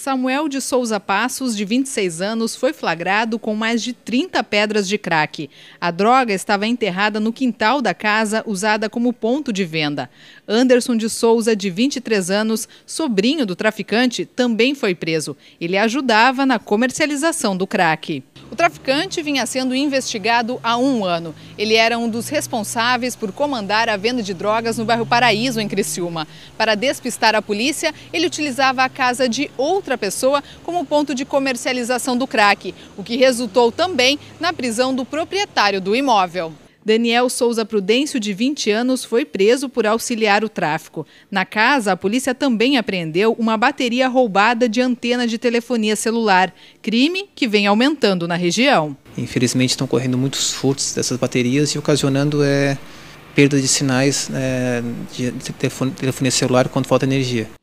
Samuel de Souza Passos, de 26 anos, foi flagrado com mais de 30 pedras de crack. A droga estava enterrada no quintal da casa, usada como ponto de venda. Anderson de Souza, de 23 anos, sobrinho do traficante, também foi preso. Ele ajudava na comercialização do crack traficante vinha sendo investigado há um ano. Ele era um dos responsáveis por comandar a venda de drogas no bairro Paraíso, em Criciúma. Para despistar a polícia, ele utilizava a casa de outra pessoa como ponto de comercialização do crack, o que resultou também na prisão do proprietário do imóvel. Daniel Souza Prudêncio, de 20 anos, foi preso por auxiliar o tráfico. Na casa, a polícia também apreendeu uma bateria roubada de antena de telefonia celular, crime que vem aumentando na região. Infelizmente estão correndo muitos furtos dessas baterias e ocasionando é, perda de sinais é, de telefonia celular quando falta energia.